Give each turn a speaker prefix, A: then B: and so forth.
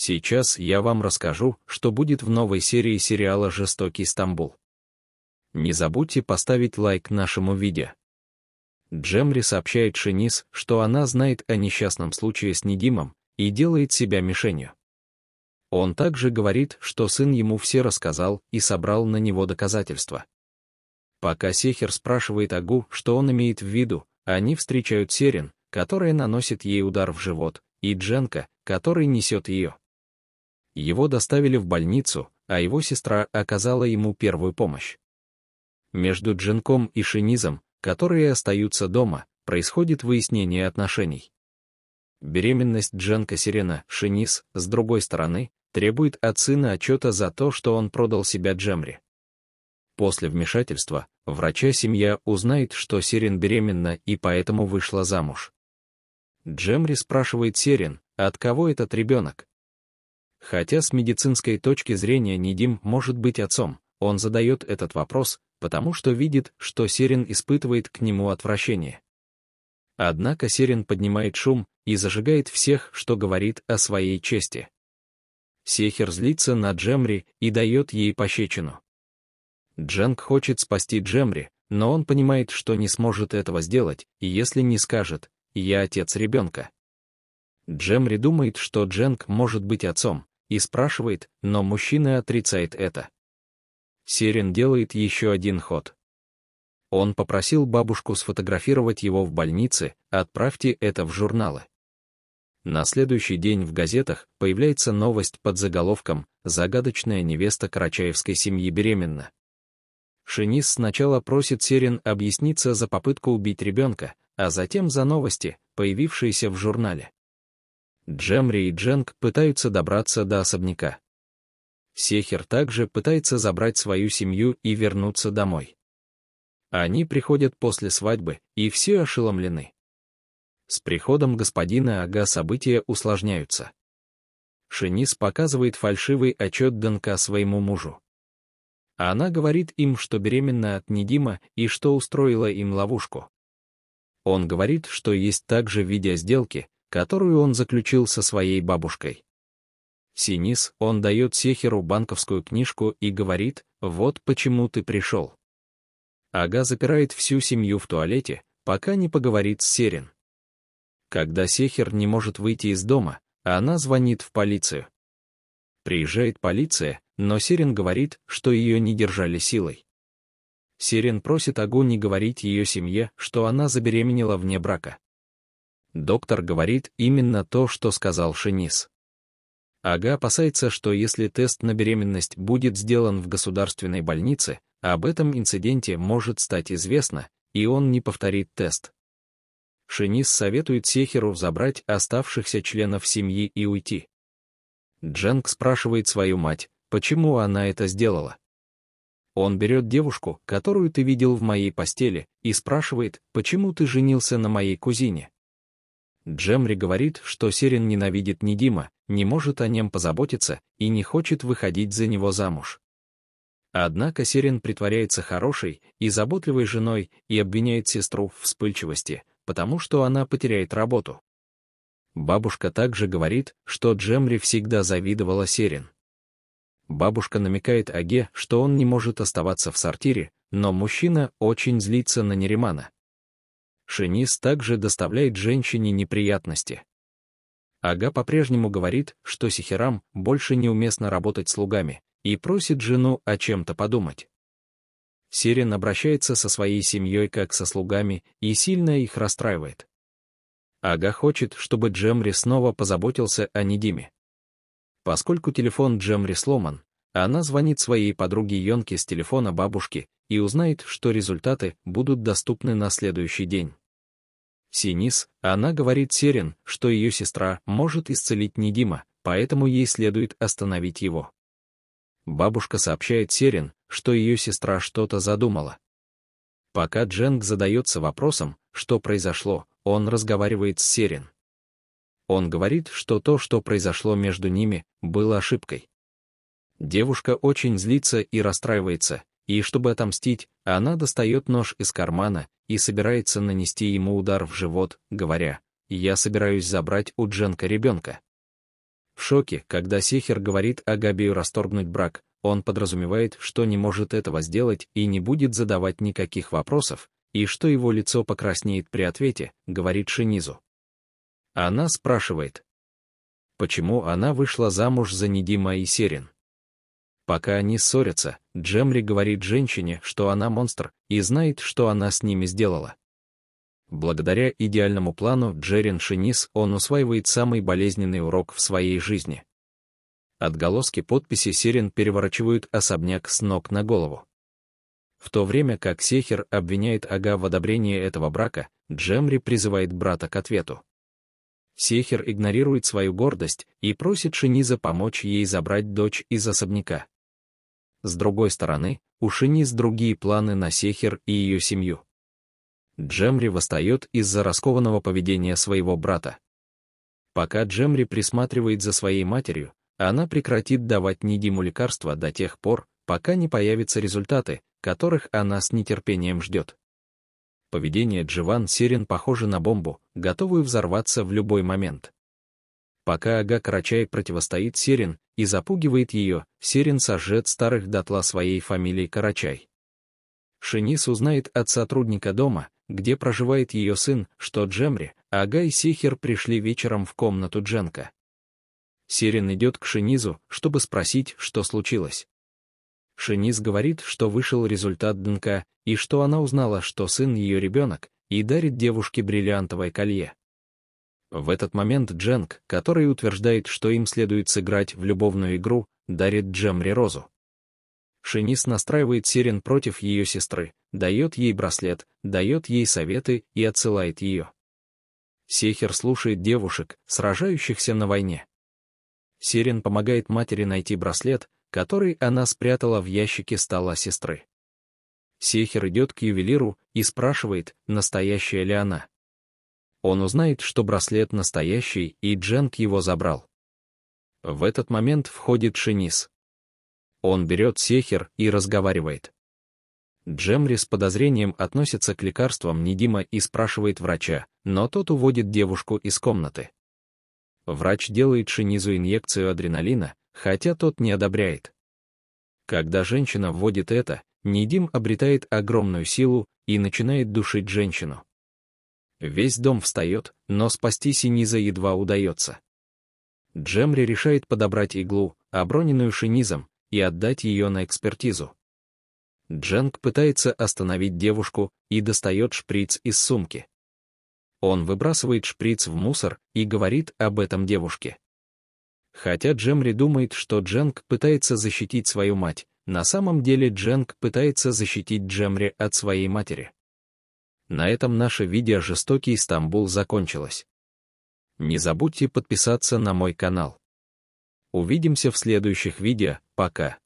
A: Сейчас я вам расскажу, что будет в новой серии сериала «Жестокий Стамбул». Не забудьте поставить лайк нашему видео. Джемри сообщает Шенис, что она знает о несчастном случае с Недимом и делает себя мишенью. Он также говорит, что сын ему все рассказал и собрал на него доказательства. Пока Сехер спрашивает Агу, что он имеет в виду, они встречают Серин, которая наносит ей удар в живот, и Дженка, который несет ее. Его доставили в больницу, а его сестра оказала ему первую помощь. Между Джинком и Шинизом, которые остаются дома, происходит выяснение отношений. Беременность Дженка Сирена, Шинис, с другой стороны, требует от сына отчета за то, что он продал себя Джемри. После вмешательства врача семья узнает, что Сирен беременна и поэтому вышла замуж. Джемри спрашивает Сирен, от кого этот ребенок, Хотя с медицинской точки зрения Недим может быть отцом, он задает этот вопрос, потому что видит, что Сирин испытывает к нему отвращение. Однако Сирин поднимает шум и зажигает всех, что говорит о своей чести. Сехер злится на Джемри и дает ей пощечину. Дженг хочет спасти Джемри, но он понимает, что не сможет этого сделать, если не скажет «я отец ребенка». Джемри думает, что Дженг может быть отцом, и спрашивает, но мужчина отрицает это. Сирен делает еще один ход. Он попросил бабушку сфотографировать его в больнице, отправьте это в журналы. На следующий день в газетах появляется новость под заголовком «Загадочная невеста карачаевской семьи беременна». Шенис сначала просит Сирин объясниться за попытку убить ребенка, а затем за новости, появившиеся в журнале. Джемри и Дженк пытаются добраться до особняка. Сехер также пытается забрать свою семью и вернуться домой. Они приходят после свадьбы, и все ошеломлены. С приходом господина Ага события усложняются. Шенис показывает фальшивый отчет Донка своему мужу. Она говорит им, что беременна от Недима и что устроила им ловушку. Он говорит, что есть также видеосделки, которую он заключил со своей бабушкой. Синис, он дает Сехеру банковскую книжку и говорит, вот почему ты пришел. Ага запирает всю семью в туалете, пока не поговорит с Серин. Когда Сехер не может выйти из дома, она звонит в полицию. Приезжает полиция, но Сирен говорит, что ее не держали силой. Сирен просит Агу не говорить ее семье, что она забеременела вне брака. Доктор говорит именно то, что сказал Шенис. Ага опасается, что если тест на беременность будет сделан в государственной больнице, об этом инциденте может стать известно, и он не повторит тест. Шенис советует Сехеру забрать оставшихся членов семьи и уйти. Дженк спрашивает свою мать, почему она это сделала. Он берет девушку, которую ты видел в моей постели, и спрашивает, почему ты женился на моей кузине. Джемри говорит, что Сирин ненавидит Дима, не может о нем позаботиться и не хочет выходить за него замуж. Однако Сирин притворяется хорошей и заботливой женой и обвиняет сестру в вспыльчивости, потому что она потеряет работу. Бабушка также говорит, что Джемри всегда завидовала Сирин. Бабушка намекает Аге, что он не может оставаться в сортире, но мужчина очень злится на Неримана, Шенис также доставляет женщине неприятности. Ага по-прежнему говорит, что Сихирам больше неуместно работать слугами, и просит жену о чем-то подумать. Сирин обращается со своей семьей как со слугами и сильно их расстраивает. Ага хочет, чтобы Джемри снова позаботился о Недиме. Поскольку телефон Джемри сломан, она звонит своей подруге Йонке с телефона бабушки и узнает, что результаты будут доступны на следующий день. Синис, она говорит Серен, что ее сестра может исцелить Недима, поэтому ей следует остановить его. Бабушка сообщает Серен, что ее сестра что-то задумала. Пока Дженг задается вопросом, что произошло, он разговаривает с Серен. Он говорит, что то, что произошло между ними, было ошибкой. Девушка очень злится и расстраивается, и чтобы отомстить, она достает нож из кармана и собирается нанести ему удар в живот, говоря, «Я собираюсь забрать у Дженка ребенка». В шоке, когда Сихер говорит Агабию расторгнуть брак, он подразумевает, что не может этого сделать и не будет задавать никаких вопросов, и что его лицо покраснеет при ответе, говорит Шинизу. Она спрашивает, почему она вышла замуж за Недима и Серин. Пока они ссорятся, Джемри говорит женщине, что она монстр, и знает, что она с ними сделала. Благодаря идеальному плану Джерин Шинис он усваивает самый болезненный урок в своей жизни. Отголоски подписи Сирен переворачивают особняк с ног на голову. В то время как Сехер обвиняет Ага в одобрении этого брака, Джемри призывает брата к ответу. Сехер игнорирует свою гордость и просит Шиниза помочь ей забрать дочь из особняка. С другой стороны, у Шинис другие планы на Сехер и ее семью. Джемри восстает из-за раскованного поведения своего брата. Пока Джемри присматривает за своей матерью, она прекратит давать Нидиму лекарства до тех пор, пока не появятся результаты, которых она с нетерпением ждет. Поведение Дживан Сирин похоже на бомбу, готовую взорваться в любой момент. Пока Ага Карачай противостоит Сирин и запугивает ее, Серин сожжет старых дотла своей фамилии Карачай. Шинис узнает от сотрудника дома, где проживает ее сын, что Джемри, Ага и Сихер пришли вечером в комнату Дженка. Сирин идет к Шенизу, чтобы спросить, что случилось. Шениз говорит, что вышел результат ДНК, и что она узнала, что сын ее ребенок, и дарит девушке бриллиантовое колье. В этот момент Дженк, который утверждает, что им следует сыграть в любовную игру, дарит Джемри розу. Шинис настраивает Сирен против ее сестры, дает ей браслет, дает ей советы и отсылает ее. Сехер слушает девушек, сражающихся на войне. Сирен помогает матери найти браслет, который она спрятала в ящике стола сестры. Сехер идет к ювелиру и спрашивает, настоящая ли она он узнает, что браслет настоящий, и Дженк его забрал. В этот момент входит Шинис. Он берет сехер и разговаривает. Джемри с подозрением относится к лекарствам Недима и спрашивает врача, но тот уводит девушку из комнаты. Врач делает Шинизу инъекцию адреналина, хотя тот не одобряет. Когда женщина вводит это, Недим обретает огромную силу и начинает душить женщину. Весь дом встает, но спасти Синиза едва удается. Джемри решает подобрать иглу, оброненную шинизом, и отдать ее на экспертизу. Дженк пытается остановить девушку и достает шприц из сумки. Он выбрасывает шприц в мусор и говорит об этом девушке. Хотя Джемри думает, что Дженк пытается защитить свою мать, на самом деле Дженк пытается защитить Джемри от своей матери. На этом наше видео «Жестокий Стамбул» закончилось. Не забудьте подписаться на мой канал. Увидимся в следующих видео, пока.